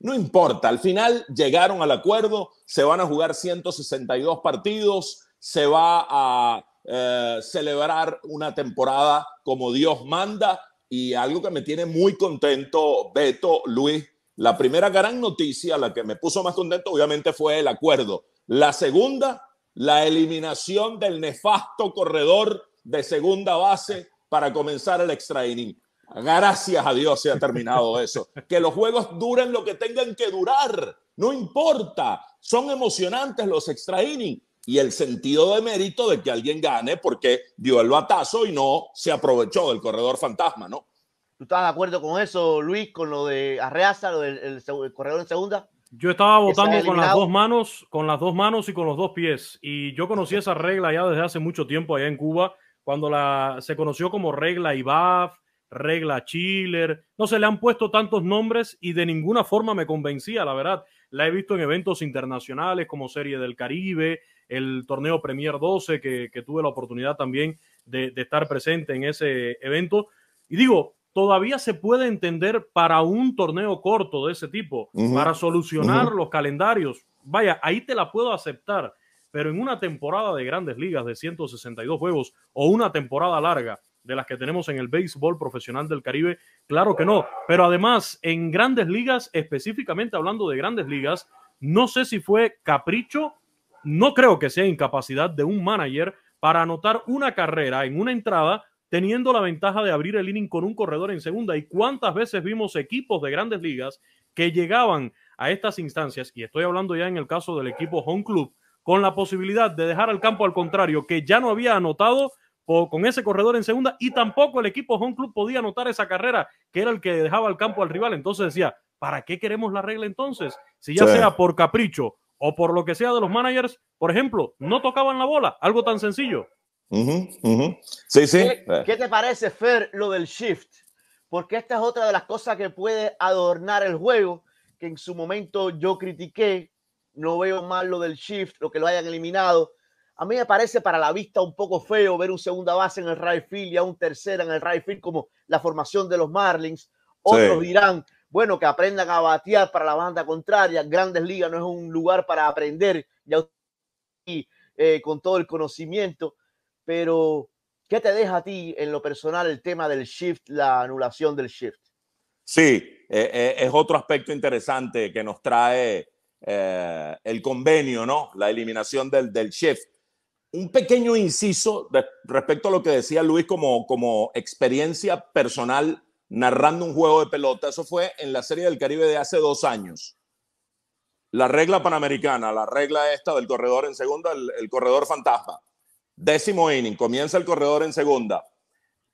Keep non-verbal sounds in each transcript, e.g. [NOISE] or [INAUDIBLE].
no, importa, al final llegaron al acuerdo, se van a jugar 162 partidos, se va a eh, celebrar una temporada como Dios manda y algo que me tiene muy contento, Beto, Luis, la primera gran noticia, la que me puso más contento, obviamente fue el acuerdo. La segunda, la eliminación del nefasto corredor de segunda base para comenzar el extra Gracias a Dios se ha terminado eso. Que los juegos duren lo que tengan que durar. No importa. Son emocionantes los extra innings. Y el sentido de mérito de que alguien gane porque dio el batazo y no se aprovechó del corredor fantasma, ¿no? ¿Tú estás de acuerdo con eso, Luis, con lo de Arreaza, lo del el, corredor en segunda? Yo estaba votando con las dos manos, con las dos manos y con los dos pies. Y yo conocí esa regla ya desde hace mucho tiempo allá en Cuba, cuando la, se conoció como regla IBAF regla chiller, no se le han puesto tantos nombres y de ninguna forma me convencía, la verdad. La he visto en eventos internacionales como Serie del Caribe, el torneo Premier 12, que, tuve la oportunidad también de, estar presente en ese evento. Y digo, todavía se puede entender para un torneo corto de ese tipo, para solucionar los calendarios. Vaya, ahí te la puedo aceptar, pero en una temporada de grandes ligas de 162 juegos o una temporada larga, de las que tenemos en el béisbol profesional del Caribe? Claro que no, pero además en grandes ligas, específicamente hablando de grandes ligas, no sé si fue capricho, no creo que sea incapacidad de un manager para anotar una carrera en una entrada teniendo la ventaja de abrir el inning con un corredor en segunda. ¿Y cuántas veces vimos equipos de grandes ligas que llegaban a estas instancias, y estoy hablando ya en el caso del equipo Home Club, con la posibilidad de dejar al campo al contrario, que ya no había anotado, con ese corredor en segunda y tampoco el equipo Home Club podía anotar esa carrera que era el que dejaba el campo al rival. Entonces decía, ¿para qué queremos la regla entonces? Si ya sea por capricho o por lo que sea de los managers, por ejemplo, no tocaban la bola, algo tan sencillo. Sí, sí. ¿Qué, eh. ¿Qué, te parece, Fer, lo del shift? Porque esta es otra de las cosas que puede adornar el juego, que en su momento yo critiqué. No veo mal lo del shift, lo que lo hayan eliminado a mí me parece para la vista un poco feo ver un segunda base en el right field y a un tercera en el right field como la formación de los Marlins. Otros dirán, bueno, que aprendan a batear para la banda contraria. Grandes Ligas no es un lugar para aprender ya eh, con todo el conocimiento. Pero, ¿qué te deja a ti en lo personal el tema del shift, la anulación del shift? Sí, e, e, es otro aspecto interesante que nos trae eh, el convenio, ¿no? La eliminación del, del shift un pequeño inciso respecto a lo que decía Luis como, como experiencia personal narrando un juego de pelota. Eso fue en la Serie del Caribe de hace dos años. La regla panamericana, la regla esta del corredor en segunda, el, corredor fantasma. Décimo inning, comienza el corredor en segunda.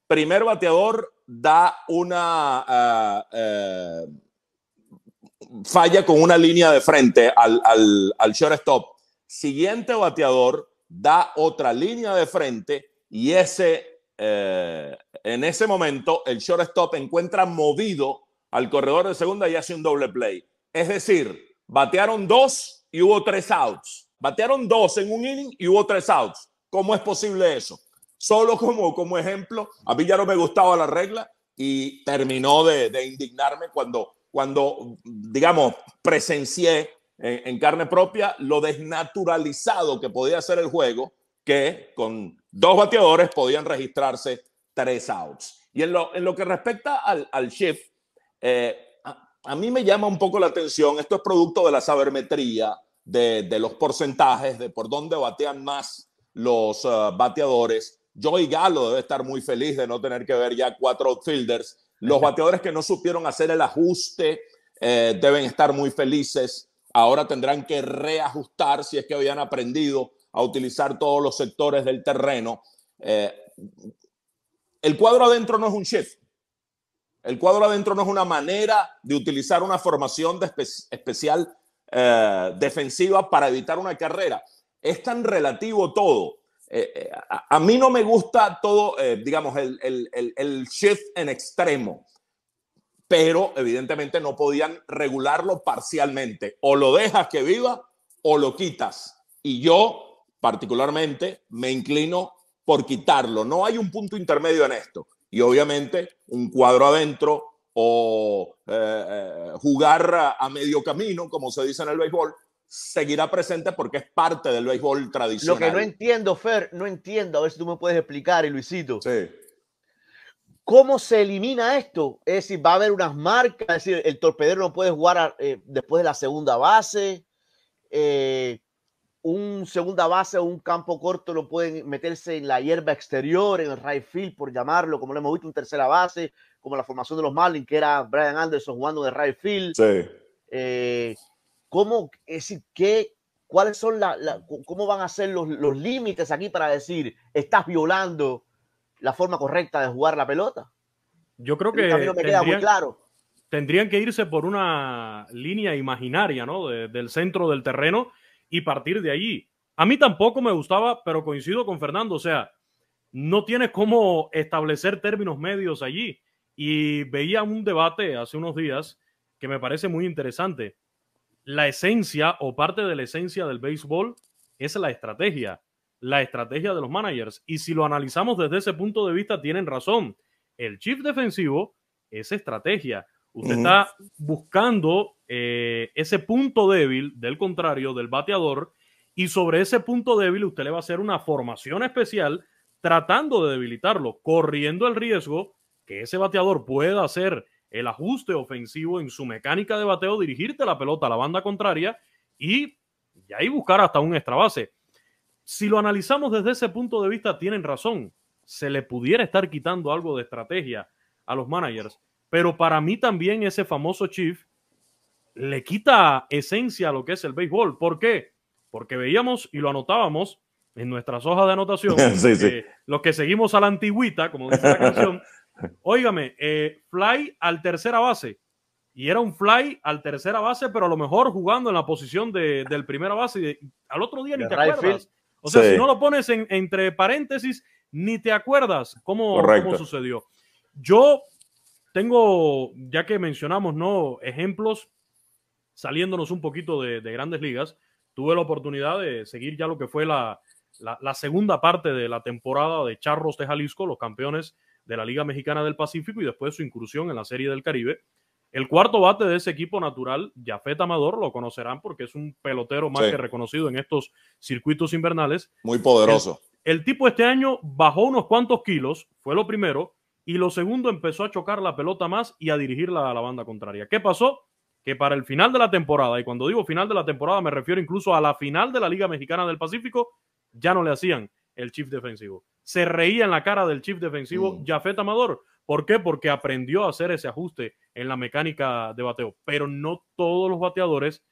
Primer bateador da una eh, eh, falla con una línea de frente al, al shortstop. Siguiente bateador da otra línea de frente y ese, eh, en ese momento el shortstop encuentra movido al corredor de segunda y hace un doble play. Es decir, batearon dos y hubo tres outs. Batearon dos en un inning y hubo tres outs. ¿Cómo es posible eso? Solo como, como ejemplo, a mí ya no me gustaba la regla y terminó de, indignarme cuando, cuando, digamos, presencié en, carne propia lo desnaturalizado que podía ser el juego, que con dos bateadores podían registrarse tres outs. Y en lo, en lo que respecta al, al shift, eh, a, mí me llama un poco la atención, esto es producto de la sabermetría, de, de los porcentajes, de por dónde batean más los eh, bateadores. Joey Galo debe estar muy feliz de no tener que ver ya cuatro outfielders. Los bateadores que no supieron hacer el ajuste eh, deben estar muy felices. Ahora tendrán que reajustar si es que habían aprendido a utilizar todos los sectores del terreno. Eh, el cuadro adentro no es un chef. El cuadro adentro no es una manera de utilizar una formación especial eh, defensiva para evitar una carrera. Es tan relativo todo. Eh, a, mí no me gusta todo, digamos, el, chef shift en extremo pero evidentemente no podían regularlo parcialmente. O lo dejas que viva o lo quitas. Y yo particularmente me inclino por quitarlo. No hay un punto intermedio en esto. Y obviamente un cuadro adentro o eh, eh, jugar a, medio camino, como se dice en el béisbol, seguirá presente porque es parte del béisbol tradicional. Lo que no entiendo, Fer, no entiendo, a ver si tú me puedes explicar, y Luisito. Sí ¿Cómo se elimina esto? Es decir, va a haber unas marcas, es decir, el torpedero no puede jugar eh, después de la segunda base, eh, un segunda base o un campo corto lo pueden meterse en la hierba exterior, en el right field, por llamarlo, como lo hemos visto en tercera base, como la formación de los Marlins, que era Brian Anderson jugando de right field. Sí. Eh, ¿Cómo, decir, cuáles son cómo van a ser los, los límites aquí para decir, estás violando la forma correcta de jugar la pelota. Yo creo que. tendrían, claro. Tendrían que irse por una línea imaginaria, ¿no? del centro del terreno y partir de allí. A mí tampoco me gustaba, pero coincido con Fernando. O sea, no tienes cómo establecer términos medios allí. Y veía un debate hace unos días que me parece muy interesante. La esencia o parte de la esencia del béisbol es la estrategia la estrategia de los managers. Y si lo analizamos desde ese punto de vista, tienen razón. El chip defensivo es estrategia. Usted está buscando eh, ese punto débil del contrario, del bateador, y sobre ese punto débil usted le va a hacer una formación especial tratando de debilitarlo, corriendo el riesgo que ese bateador pueda hacer el ajuste ofensivo en su mecánica de bateo, dirigirte la pelota a la banda contraria y, y ahí buscar hasta un extra base si lo analizamos desde ese punto de vista, tienen razón. Se le pudiera estar quitando algo de estrategia a los managers. Pero para mí también ese famoso Chief le quita esencia a lo que es el béisbol. ¿Por qué? Porque veíamos y lo anotábamos en nuestras hojas de anotación. [LAUGHS] Eh, los que seguimos a la antigüita, como dice la canción. [LAUGHS] Óigame, eh, fly al tercera base. Y era un fly al tercera base, pero a lo mejor jugando en la posición de, del primera base. al otro día ni te acuerdas. O sea, si no lo pones entre paréntesis, ni te acuerdas cómo, sucedió. Yo tengo, ya que mencionamos, ¿no? Ejemplos saliéndonos un poquito de, grandes ligas. Tuve la oportunidad de seguir ya lo que fue la, la, segunda parte de la temporada de Charros de Jalisco, los campeones de la Liga Mexicana del Pacífico y después su incursión en la Serie del Caribe. El cuarto bate de ese equipo natural, Jafet Amador, lo conocerán porque es un pelotero más que reconocido en estos circuitos invernales. Muy poderoso. El, tipo este año bajó unos cuantos kilos, fue lo primero, y lo segundo empezó a chocar la pelota más y a dirigirla a la banda contraria. ¿Qué pasó? que para el final de la temporada, y cuando digo final de la temporada me refiero incluso a la final de la Liga Mexicana del Pacífico, ya no le hacían el chief defensivo. Se reía en la cara del chief defensivo mm. Jafet Amador. ¿Por qué? Porque aprendió a hacer ese ajuste en la mecánica de bateo, pero no todos los bateadores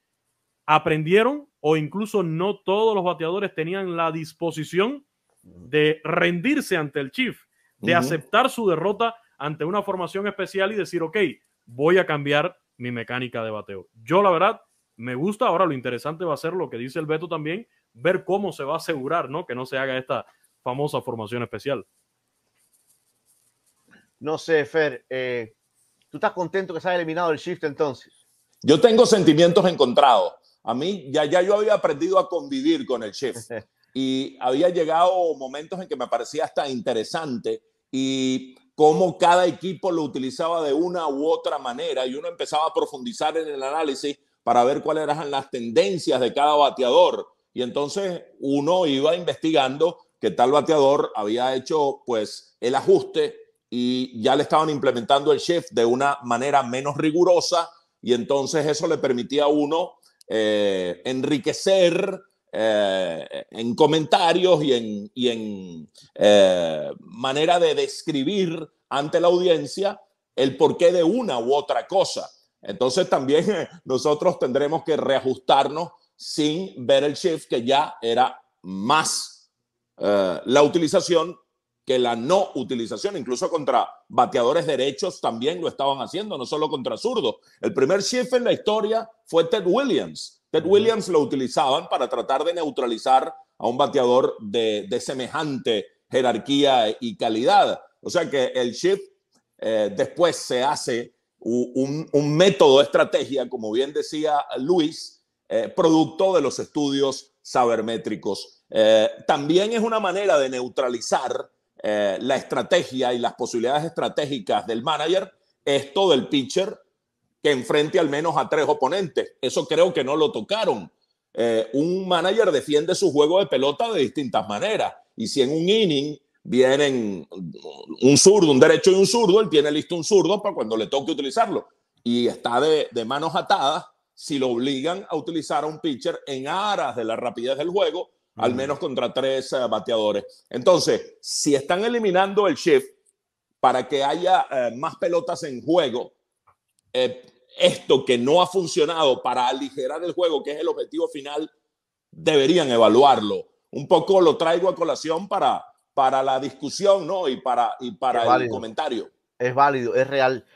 aprendieron o incluso no todos los bateadores tenían la disposición de rendirse ante el Chief, de aceptar su derrota ante una formación especial y decir, ok, voy a cambiar mi mecánica de bateo. Yo la verdad me gusta, ahora lo interesante va a ser lo que dice el Beto también, ver cómo se va a asegurar ¿no? que no se haga esta famosa formación especial. No sé, Fer, eh, estás contento que se haya eliminado el shift entonces? Yo tengo sentimientos encontrados. A mí ya, ya yo había aprendido a convivir con el shift [LAUGHS] y había llegado momentos en que me parecía hasta interesante y cómo cada equipo lo utilizaba de una u otra manera y uno empezaba a profundizar en el análisis para ver cuáles eran las tendencias de cada bateador. Y entonces uno iba investigando que tal bateador había hecho pues el ajuste y ya le estaban implementando el chef de una manera menos rigurosa y entonces eso le permitía a uno eh, enriquecer eh, en comentarios y en, en eh, manera de describir ante la audiencia el porqué de una u otra cosa. Entonces también nosotros tendremos que reajustarnos sin ver el chef que ya era más la utilización que la no utilización, incluso contra bateadores derechos también lo estaban haciendo, no solo contra zurdos. El primer shift en la historia fue Ted Williams. Ted Williams lo utilizaban para tratar de neutralizar a un bateador de, de semejante jerarquía y calidad. O sea que el shift eh, después se hace un, un, método estrategia, como bien decía Luis, eh, producto de los estudios sabermétricos. Eh, también es una manera de neutralizar eh, la estrategia y las posibilidades estratégicas del manager es todo el pitcher que enfrente al menos a tres oponentes. Eso creo que no lo tocaron. Eh, un manager defiende su juego de pelota de distintas maneras. Y si en un inning vienen un zurdo, un derecho y un zurdo, él tiene listo un zurdo para cuando le toque utilizarlo. Y está de manos atadas si lo obligan a utilizar a un pitcher en aras de la rapidez del juego al menos contra tres eh, bateadores. Entonces, si están eliminando el shift para que haya eh, más pelotas en juego, eh, esto que no ha funcionado para aligerar el juego, que es el objetivo final, deberían evaluarlo. Un poco lo traigo a colación para, para la discusión ¿no? y para, y para el comentario. Es válido, es real.